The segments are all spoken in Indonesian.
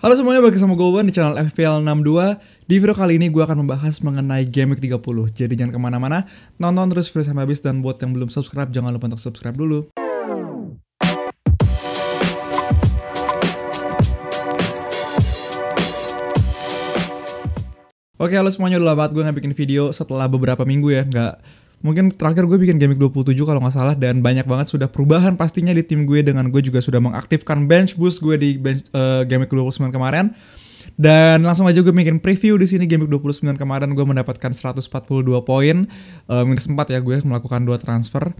Halo semuanya, bagi sama gue di channel FPL 62 Di video kali ini gue akan membahas mengenai Game Week 30 Jadi jangan kemana-mana, nonton terus video sampai habis Dan buat yang belum subscribe, jangan lupa untuk subscribe dulu Oke halo semuanya, udah lama gue gak bikin video setelah beberapa minggu ya Gak Mungkin terakhir gue bikin game gimmick 27 kalau nggak salah dan banyak banget sudah perubahan pastinya di tim gue dengan gue juga sudah mengaktifkan bench boost gue di bench, uh, gimmick 29 kemarin. Dan langsung aja gue bikin preview di sini game week 29 kemarin gue mendapatkan 142 poin uh, minus 4 ya gue melakukan dua transfer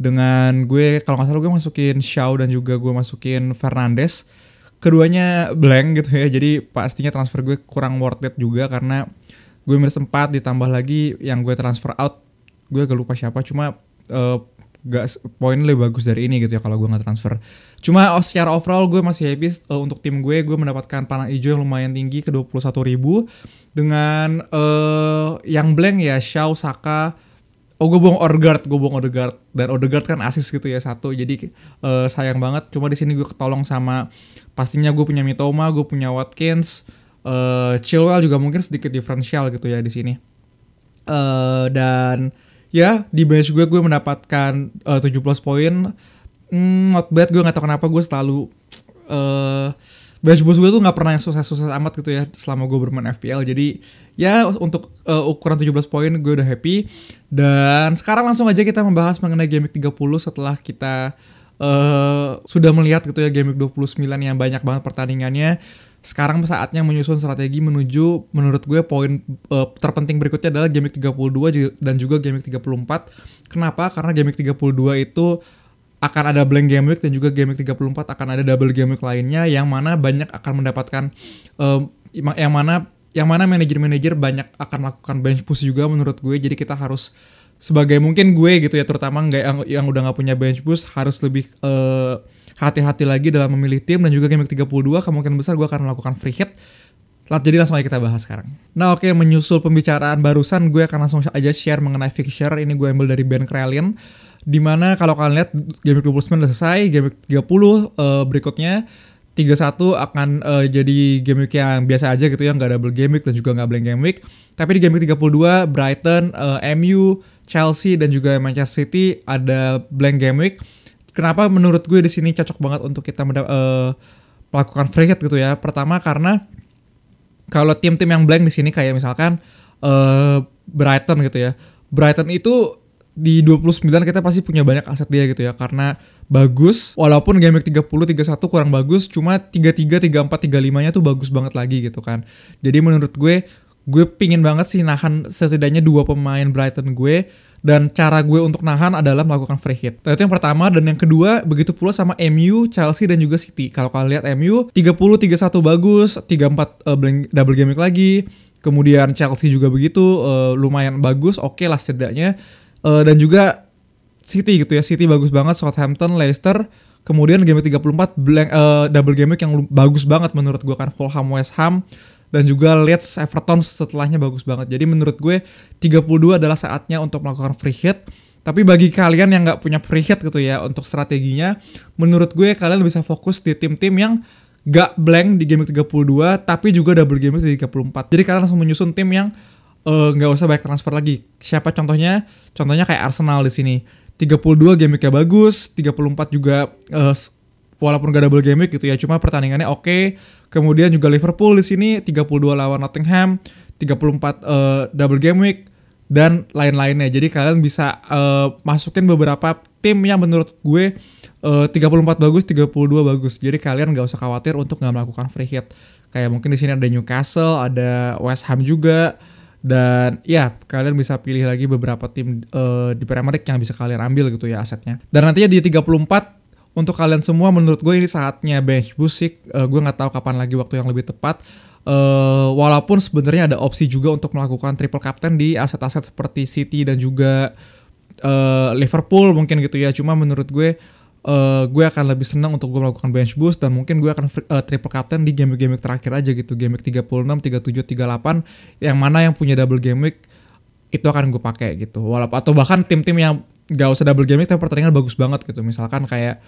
dengan gue kalau nggak salah gue masukin Shaw dan juga gue masukin Fernandes. Keduanya blank gitu ya. Jadi pastinya transfer gue kurang worth it juga karena gue minus 4 ditambah lagi yang gue transfer out gue gak lupa siapa cuma uh, gak poin lebih bagus dari ini gitu ya kalau gue nggak transfer. Cuma oh, secara overall gue masih happy uh, untuk tim gue gue mendapatkan panah hijau yang lumayan tinggi ke 21 ribu dengan uh, yang blank ya Shaw Saka Oh gue buang Odegaard, gue buang Odegaard dan Odegaard kan asis gitu ya satu, jadi uh, sayang banget. Cuma di sini gue ketolong sama pastinya gue punya Mitoma, gue punya Watkins, uh, Chilwell juga mungkin sedikit diferensial gitu ya di sini. Uh, dan ya di bench gue gue mendapatkan eh, uh, 17 poin mm, not bad gue gak tau kenapa gue selalu uh, bench boost gue tuh gak pernah yang sukses-sukses amat gitu ya selama gue bermain FPL jadi ya untuk uh, ukuran 17 poin gue udah happy dan sekarang langsung aja kita membahas mengenai game 30 setelah kita uh, sudah melihat gitu ya game puluh 29 yang banyak banget pertandingannya sekarang saatnya menyusun strategi menuju menurut gue poin uh, terpenting berikutnya adalah game week 32 dan juga game week 34. Kenapa? Karena game week 32 itu akan ada blank game week dan juga game week 34 akan ada double game week lainnya yang mana banyak akan mendapatkan uh, yang mana yang mana manajer-manajer banyak akan melakukan bench push juga menurut gue jadi kita harus sebagai mungkin gue gitu ya terutama nggak yang, yang udah nggak punya bench push harus lebih uh, hati-hati lagi dalam memilih tim dan juga game week 32 kemungkinan besar gue akan melakukan free hit jadi langsung aja kita bahas sekarang. Nah oke, okay, menyusul pembicaraan barusan, gue akan langsung aja share mengenai fixture. Ini gue ambil dari Ben Krelin. Dimana kalau kalian lihat, game week 29 udah selesai, game week 30 uh, eh, berikutnya 31 akan uh, jadi game week yang biasa aja gitu ya, nggak double game week dan juga nggak blank game week. Tapi di game week 32, Brighton, uh, eh, MU, Chelsea, dan juga Manchester City ada blank game week kenapa menurut gue di sini cocok banget untuk kita mendap- uh, melakukan free hit gitu ya. Pertama karena kalau tim-tim yang blank di sini kayak misalkan uh, Brighton gitu ya. Brighton itu di 29 kita pasti punya banyak aset dia gitu ya karena bagus walaupun game week 30 31 kurang bagus cuma 33 34 35 nya tuh bagus banget lagi gitu kan. Jadi menurut gue gue pingin banget sih nahan setidaknya dua pemain Brighton gue dan cara gue untuk nahan adalah melakukan free hit. Nah, itu yang pertama dan yang kedua begitu pula sama MU, Chelsea dan juga City. Kalau kalian lihat MU 30 31 bagus, 34 uh, eh, double game lagi. Kemudian Chelsea juga begitu uh, lumayan bagus, oke okay lah setidaknya. Uh, dan juga City gitu ya. City bagus banget Southampton, Leicester. Kemudian game 34 blank, uh, double game yang bagus banget menurut gue kan Fulham West Ham dan juga Leeds Everton setelahnya bagus banget. Jadi menurut gue 32 adalah saatnya untuk melakukan free hit. Tapi bagi kalian yang nggak punya free hit gitu ya untuk strateginya, menurut gue kalian bisa fokus di tim-tim yang gak blank di game 32 tapi juga double game di 34. Jadi kalian langsung menyusun tim yang eh, nggak uh, usah banyak transfer lagi. Siapa contohnya? Contohnya kayak Arsenal di sini. 32 game bagus, 34 juga uh, walaupun gak double game week gitu ya, cuma pertandingannya oke. Okay. Kemudian juga Liverpool di sini 32 lawan Nottingham, 34 uh, eh, double game week dan lain-lainnya. Jadi kalian bisa uh, masukin beberapa tim yang menurut gue eh, uh, 34 bagus, 32 bagus. Jadi kalian gak usah khawatir untuk nggak melakukan free hit. Kayak mungkin di sini ada Newcastle, ada West Ham juga. Dan ya kalian bisa pilih lagi beberapa tim uh, di Premier League yang bisa kalian ambil gitu ya asetnya. Dan nantinya di 34 untuk kalian semua menurut gue ini saatnya bench boost sih. Uh, gue nggak tahu kapan lagi waktu yang lebih tepat. Uh, walaupun sebenarnya ada opsi juga untuk melakukan triple captain di aset-aset seperti City dan juga uh, Liverpool mungkin gitu ya. Cuma menurut gue uh, gue akan lebih senang untuk gue melakukan bench boost dan mungkin gue akan uh, triple captain di game-game terakhir aja gitu game 36, 37, 38 yang mana yang punya double game week itu akan gue pakai gitu walaupun atau bahkan tim-tim yang gak usah double game tapi pertandingan bagus banget gitu. Misalkan kayak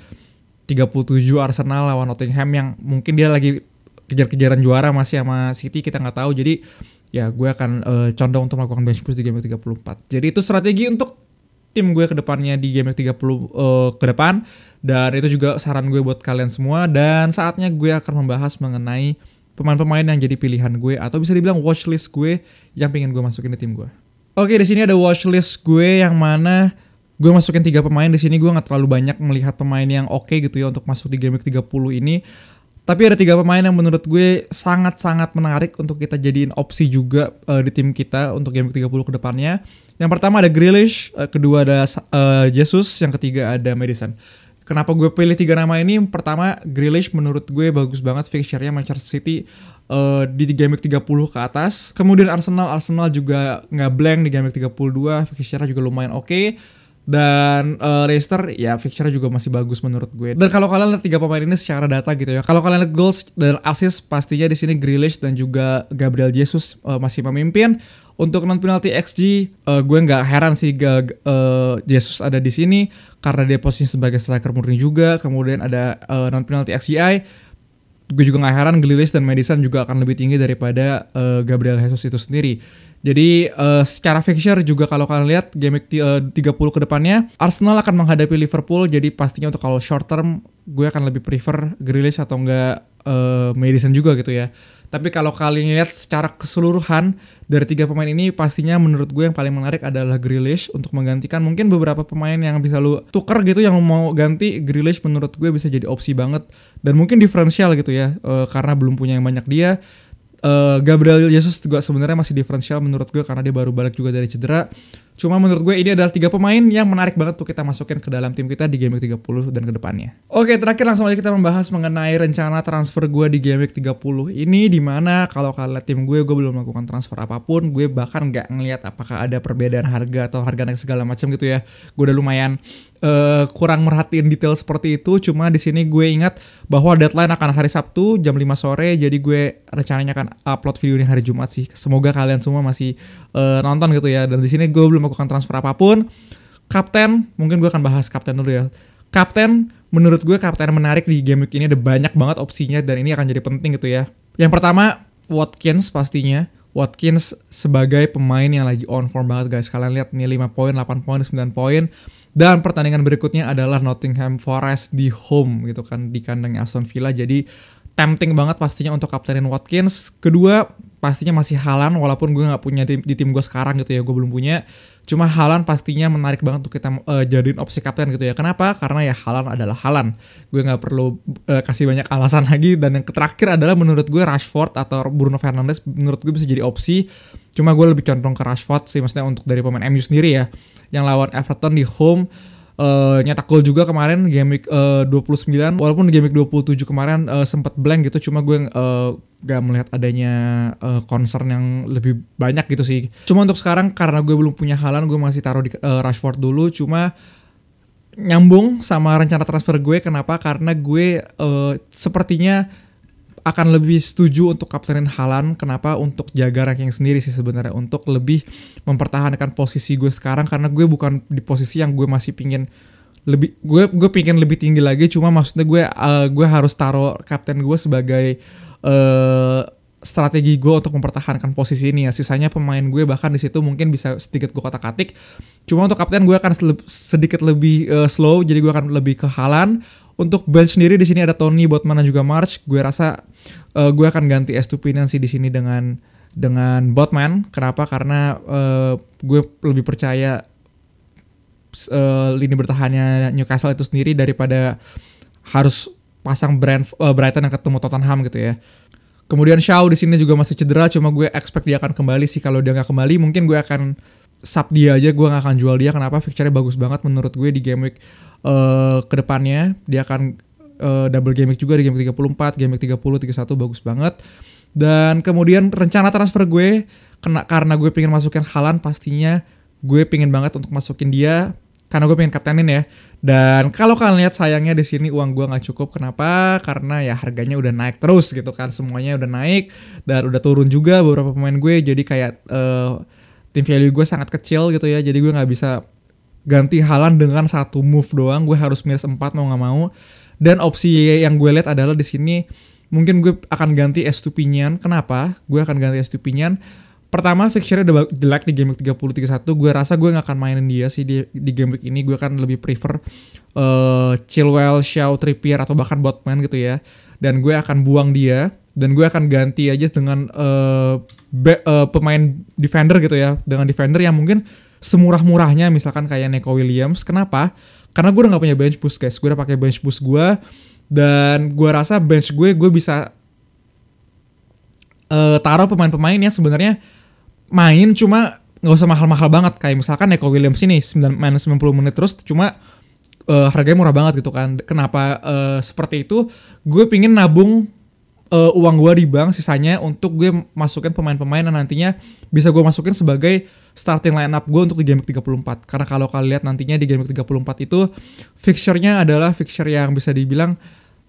37 Arsenal lawan Nottingham yang mungkin dia lagi kejar-kejaran juara masih sama City kita nggak tahu. Jadi ya gue akan uh, condong untuk melakukan bench push di game 34. Jadi itu strategi untuk tim gue kedepannya di game 30 uh, eh, ke depan dan itu juga saran gue buat kalian semua dan saatnya gue akan membahas mengenai pemain-pemain yang jadi pilihan gue atau bisa dibilang watchlist gue yang pengen gue masukin di tim gue. Oke, di sini ada watchlist gue yang mana gue masukin tiga pemain di sini gue nggak terlalu banyak melihat pemain yang oke okay gitu ya untuk masuk di game week 30 ini tapi ada tiga pemain yang menurut gue sangat-sangat menarik untuk kita jadiin opsi juga uh, di tim kita untuk game 30 ke depannya. Yang pertama ada Grealish, uh, kedua ada uh, Jesus, yang ketiga ada Madison. Kenapa gue pilih tiga nama ini? Pertama, Grealish menurut gue bagus banget fixture-nya Manchester City uh, di game 30 ke atas. Kemudian Arsenal, Arsenal juga nggak blank di game 32, fixture-nya juga lumayan oke. Okay dan uh, Leicester ya fixture juga masih bagus menurut gue. Dan kalau kalian lihat tiga pemain ini secara data gitu ya. Kalau kalian lihat goals dan assist pastinya di sini Grealish dan juga Gabriel Jesus uh, masih memimpin. Untuk non penalty XG uh, eh, gue nggak heran sih gak, uh, Jesus ada di sini karena dia posisi sebagai striker murni juga. Kemudian ada uh, non penalty XGI gue juga gak heran Gelilis dan Madison juga akan lebih tinggi daripada uh, Gabriel Jesus itu sendiri. Jadi uh, secara fixture juga kalau kalian lihat game eh, uh, 30 ke depannya Arsenal akan menghadapi Liverpool jadi pastinya untuk kalau short term gue akan lebih prefer Grealish atau enggak uh, juga gitu ya. Tapi kalau kalian lihat secara keseluruhan dari tiga pemain ini pastinya menurut gue yang paling menarik adalah Grealish untuk menggantikan mungkin beberapa pemain yang bisa lu tuker gitu yang mau ganti Grealish menurut gue bisa jadi opsi banget dan mungkin diferensial gitu ya uh, karena belum punya yang banyak dia uh, Gabriel Jesus juga sebenarnya masih diferensial menurut gue karena dia baru balik juga dari cedera. Cuma menurut gue ini adalah tiga pemain yang menarik banget tuh kita masukin ke dalam tim kita di Game Week 30 dan ke depannya. Oke, terakhir langsung aja kita membahas mengenai rencana transfer gue di Game Week 30 ini dimana kalau kalian tim gue, gue belum melakukan transfer apapun, gue bahkan nggak ngeliat apakah ada perbedaan harga atau harga naik segala macam gitu ya. Gue udah lumayan uh, kurang merhatiin detail seperti itu, cuma di sini gue ingat bahwa deadline akan hari Sabtu jam 5 sore, jadi gue rencananya akan upload video ini hari Jumat sih. Semoga kalian semua masih uh, nonton gitu ya. Dan di sini gue belum melakukan transfer apapun. Kapten, mungkin gue akan bahas kapten dulu ya. Kapten, menurut gue kapten menarik di game week ini ada banyak banget opsinya dan ini akan jadi penting gitu ya. Yang pertama, Watkins pastinya. Watkins sebagai pemain yang lagi on form banget guys. Kalian lihat nih 5 poin, 8 poin, 9 poin. Dan pertandingan berikutnya adalah Nottingham Forest di home gitu kan di kandang Aston Villa. Jadi tempting banget pastinya untuk kaptenin Watkins. Kedua, pastinya masih Halan walaupun gue nggak punya di, di tim gue sekarang gitu ya gue belum punya cuma Halan pastinya menarik banget untuk kita uh, jadiin opsi kapten gitu ya kenapa karena ya Halan adalah Halan gue nggak perlu uh, kasih banyak alasan lagi dan yang terakhir adalah menurut gue Rashford atau Bruno Fernandes menurut gue bisa jadi opsi cuma gue lebih condong ke Rashford sih maksudnya untuk dari pemain MU sendiri ya yang lawan Everton di home uh, nyetak gol juga kemarin game week eh, uh, 29 walaupun game week 27 kemarin uh, eh, sempat blank gitu cuma gue uh, gak melihat adanya uh, concern yang lebih banyak gitu sih. Cuma untuk sekarang karena gue belum punya halan gue masih taruh di uh, Rashford dulu cuma nyambung sama rencana transfer gue kenapa? Karena gue uh, sepertinya akan lebih setuju untuk kaptenin Halan kenapa untuk jaga ranking sendiri sih sebenarnya untuk lebih mempertahankan posisi gue sekarang karena gue bukan di posisi yang gue masih pingin lebih gue gue pingin lebih tinggi lagi cuma maksudnya gue uh, gue harus taruh kapten gue sebagai uh, strategi gue untuk mempertahankan posisi ini ya sisanya pemain gue bahkan di situ mungkin bisa sedikit gue kata katik cuma untuk kapten gue akan sedikit lebih uh, slow jadi gue akan lebih ke halan untuk bench sendiri di sini ada Tony Botman dan juga March. Gue rasa uh, gue akan ganti Estupinan sih di sini dengan dengan Botman. Kenapa? Karena uh, gue lebih percaya uh, lini bertahannya Newcastle itu sendiri daripada harus pasang brand uh, Brighton yang ketemu Tottenham gitu ya. Kemudian Shaw di sini juga masih cedera, cuma gue expect dia akan kembali sih. Kalau dia nggak kembali, mungkin gue akan sub dia aja, gue nggak akan jual dia. Kenapa? Fixture-nya bagus banget menurut gue di game week Eh, kedepannya dia akan uh, double game juga di game 34, game 30, 31 bagus banget. Dan kemudian rencana transfer gue kena karena gue pengen masukin Halan pastinya gue pengen banget untuk masukin dia karena gue pengen kaptenin ya. Dan kalau kalian lihat sayangnya di sini uang gue nggak cukup. Kenapa? Karena ya harganya udah naik terus gitu kan. Semuanya udah naik dan udah turun juga beberapa pemain gue. Jadi kayak uh, eh, tim value gue sangat kecil gitu ya. Jadi gue nggak bisa ganti Halan dengan satu move doang gue harus miris empat mau nggak mau dan opsi yang gue lihat adalah di sini mungkin gue akan ganti pinian kenapa gue akan ganti pinian pertama fixture udah jelek di game week tiga satu gue rasa gue nggak akan mainin dia sih di, di game week ini gue akan lebih prefer uh, Chilwell, Shaw, Trippier atau bahkan Botman gitu ya dan gue akan buang dia dan gue akan ganti aja dengan uh, be, uh, pemain defender gitu ya dengan defender yang mungkin semurah-murahnya misalkan kayak Neko Williams. Kenapa? Karena gue udah gak punya bench boost guys. Gue udah pakai bench boost gue dan gue rasa bench gue gue bisa uh, taruh pemain-pemain yang sebenarnya main cuma nggak usah mahal-mahal banget kayak misalkan Neko Williams ini 9 main 90 menit terus cuma uh, harganya murah banget gitu kan. Kenapa uh, seperti itu? Gue pingin nabung uh, uang gue di bank sisanya untuk gue masukin pemain-pemain yang nantinya bisa gue masukin sebagai starting line up gue untuk di game week 34 karena kalau kalian lihat nantinya di game week 34 itu fixture-nya adalah fixture yang bisa dibilang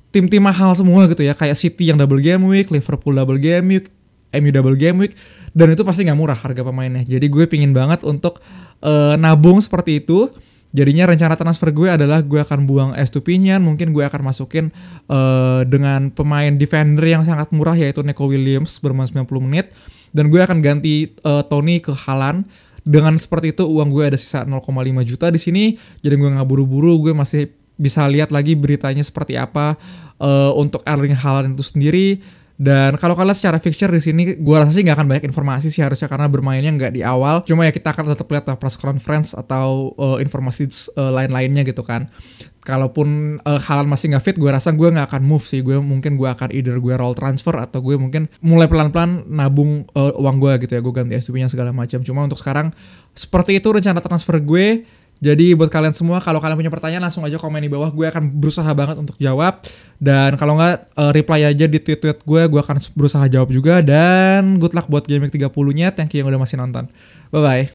tim-tim mahal semua gitu ya kayak City yang double game week, Liverpool double game week, MU double game week dan itu pasti nggak murah harga pemainnya jadi gue pingin banget untuk uh, nabung seperti itu Jadinya rencana transfer gue adalah gue akan buang Estupinian, mungkin gue akan masukin uh, dengan pemain defender yang sangat murah yaitu Neko Williams bermain 90 menit dan gue akan ganti uh, Tony ke Halan. Dengan seperti itu uang gue ada sisa 0,5 juta di sini. Jadi gue nggak buru-buru, gue masih bisa lihat lagi beritanya seperti apa uh, untuk Erling Halan itu sendiri dan kalau kalian secara fixture di sini, gue rasa sih nggak akan banyak informasi sih harusnya karena bermainnya nggak di awal. Cuma ya kita akan tetap lihat lah press conference atau uh, informasi uh, lain-lainnya gitu kan. Kalaupun uh, eh, Halan masih nggak fit, gue rasa gue nggak akan move sih. Gue mungkin gue akan either gue roll transfer atau gue mungkin mulai pelan-pelan nabung uh, uang gue gitu ya. Gue ganti suv nya segala macam. Cuma untuk sekarang seperti itu rencana transfer gue jadi buat kalian semua kalau kalian punya pertanyaan langsung aja komen di bawah gue akan berusaha banget untuk jawab dan kalau nggak eh, reply aja di tweet-tweet gue gue akan berusaha jawab juga dan good luck buat Gaming 30-nya. Thank you yang udah masih nonton. Bye bye.